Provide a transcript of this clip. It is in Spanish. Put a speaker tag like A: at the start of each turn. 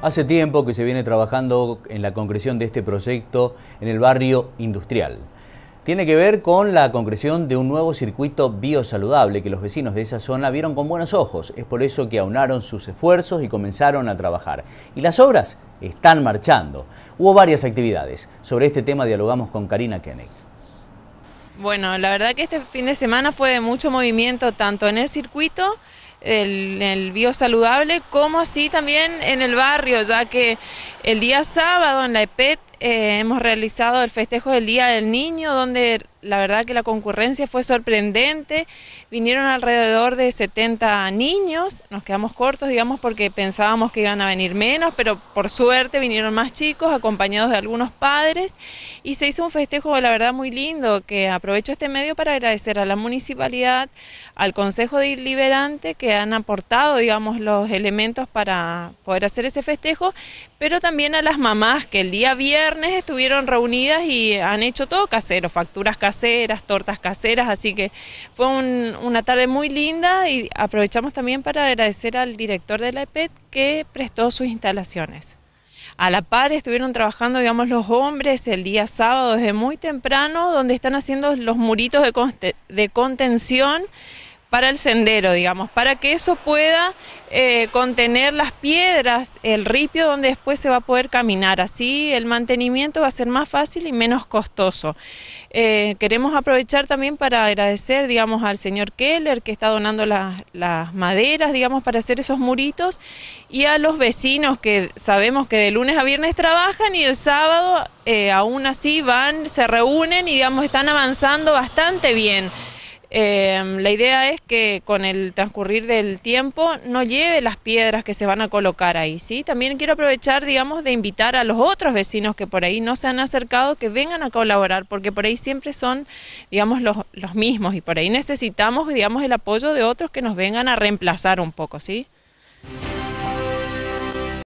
A: Hace tiempo que se viene trabajando en la concreción de este proyecto en el barrio industrial. Tiene que ver con la concreción de un nuevo circuito biosaludable que los vecinos de esa zona vieron con buenos ojos. Es por eso que aunaron sus esfuerzos y comenzaron a trabajar. Y las obras están marchando. Hubo varias actividades. Sobre este tema dialogamos con Karina Koenig.
B: Bueno, la verdad que este fin de semana fue de mucho movimiento, tanto en el circuito el, el biosaludable, como así también en el barrio, ya que el día sábado en la EPET eh, hemos realizado el festejo del Día del Niño, donde la verdad que la concurrencia fue sorprendente. Vinieron alrededor de 70 niños, nos quedamos cortos, digamos, porque pensábamos que iban a venir menos, pero por suerte vinieron más chicos, acompañados de algunos padres, y se hizo un festejo, la verdad, muy lindo, que aprovecho este medio para agradecer a la municipalidad, al Consejo Deliberante, que han aportado, digamos, los elementos para poder hacer ese festejo, pero también a las mamás que el día viernes estuvieron reunidas y han hecho todo casero, facturas caseras, tortas caseras, así que fue una tarde muy linda y aprovechamos también para agradecer al director de la EPET que prestó sus instalaciones. A la par estuvieron trabajando, digamos, los hombres el día sábado desde muy temprano, donde están haciendo los muritos de, de contención para el sendero, digamos, para que eso pueda eh, contener las piedras, el ripio donde después se va a poder caminar. Así el mantenimiento va a ser más fácil y menos costoso. Eh, queremos aprovechar también para agradecer, digamos, al señor Keller que está donando las, maderas, digamos, para hacer esos muritos y a los vecinos que sabemos que de lunes a viernes trabajan y el sábado eh, aún así van, se reúnen y, digamos, están avanzando bastante bien. Em, la idea es que con el transcurrir del tiempo no lleve las piedras que se van a colocar ahí, ¿sí? También quiero aprovechar, digamos, de invitar a los otros vecinos que por ahí no se han acercado que vengan a colaborar, porque por ahí siempre son, digamos, los, los mismos y por ahí necesitamos, digamos, el apoyo de otros que nos vengan a reemplazar un poco, ¿sí?